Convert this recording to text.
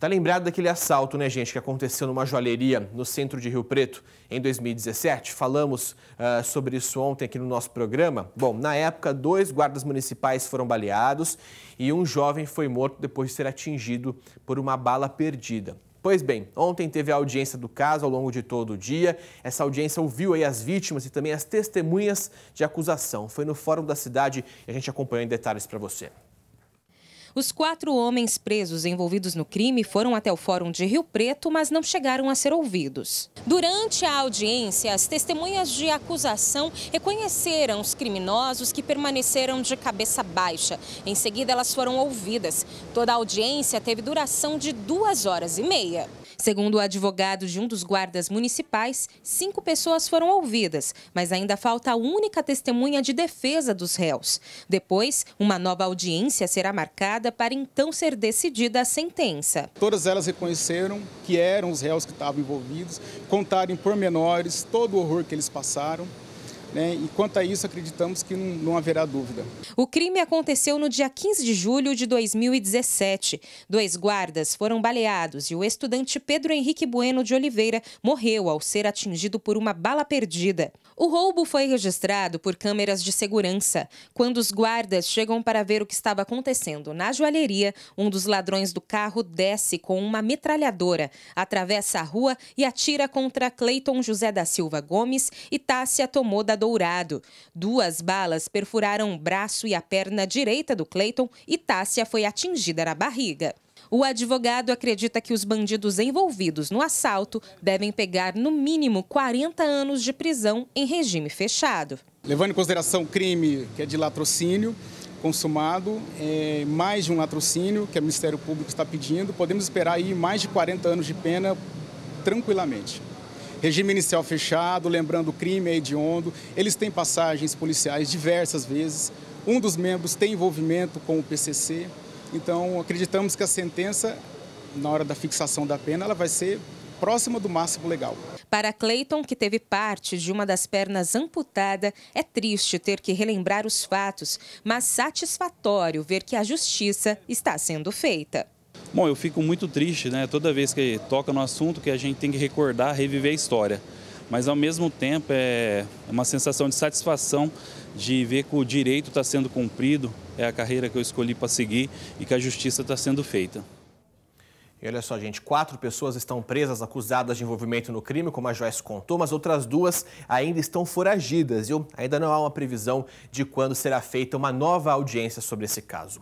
Tá lembrado daquele assalto, né, gente, que aconteceu numa joalheria no centro de Rio Preto em 2017? Falamos uh, sobre isso ontem aqui no nosso programa. Bom, na época, dois guardas municipais foram baleados e um jovem foi morto depois de ser atingido por uma bala perdida. Pois bem, ontem teve a audiência do caso ao longo de todo o dia. Essa audiência ouviu aí as vítimas e também as testemunhas de acusação. Foi no fórum da cidade e a gente acompanhou em detalhes para você. Os quatro homens presos envolvidos no crime foram até o Fórum de Rio Preto, mas não chegaram a ser ouvidos. Durante a audiência, as testemunhas de acusação reconheceram os criminosos que permaneceram de cabeça baixa. Em seguida, elas foram ouvidas. Toda a audiência teve duração de duas horas e meia. Segundo o advogado de um dos guardas municipais, cinco pessoas foram ouvidas, mas ainda falta a única testemunha de defesa dos réus. Depois, uma nova audiência será marcada para então ser decidida a sentença. Todas elas reconheceram que eram os réus que estavam envolvidos, contaram em pormenores todo o horror que eles passaram. Né? E quanto a isso, acreditamos que não, haverá dúvida. O crime aconteceu no dia 15 de julho de 2017. Dois guardas foram baleados e o estudante Pedro Henrique Bueno de Oliveira morreu ao ser atingido por uma bala perdida. O roubo foi registrado por câmeras de segurança. Quando os guardas chegam para ver o que estava acontecendo na joalheria, um dos ladrões do carro desce com uma metralhadora, atravessa a rua e atira contra Cleiton José da Silva Gomes e Tássia Tomoda Dourado. Duas balas perfuraram o braço e a perna direita do Cleiton e Tássia foi atingida na barriga. O advogado acredita que os bandidos envolvidos no assalto devem pegar no mínimo 40 anos de prisão em regime fechado. Levando em consideração o crime que é de latrocínio consumado, é mais de um latrocínio que o Ministério Público está pedindo, podemos esperar aí mais de 40 anos de pena tranquilamente. Regime inicial fechado, lembrando o crime é hediondo. Eles têm passagens policiais diversas vezes. Um dos membros tem envolvimento com o PCC. Então, acreditamos que a sentença, na hora da fixação da pena, ela vai ser próxima do máximo legal. Para Clayton, que teve parte de uma das pernas amputada, é triste ter que relembrar os fatos, mas satisfatório ver que a justiça está sendo feita. Bom, eu fico muito triste, né? Toda vez que toca no assunto que a gente tem que recordar, reviver a história. Mas ao mesmo tempo é uma sensação de satisfação de ver que o direito está sendo cumprido, é a carreira que eu escolhi para seguir e que a justiça está sendo feita. E olha só, gente, quatro pessoas estão presas acusadas de envolvimento no crime, como a Joyce contou, mas outras duas ainda estão foragidas, viu? Ainda não há uma previsão de quando será feita uma nova audiência sobre esse caso.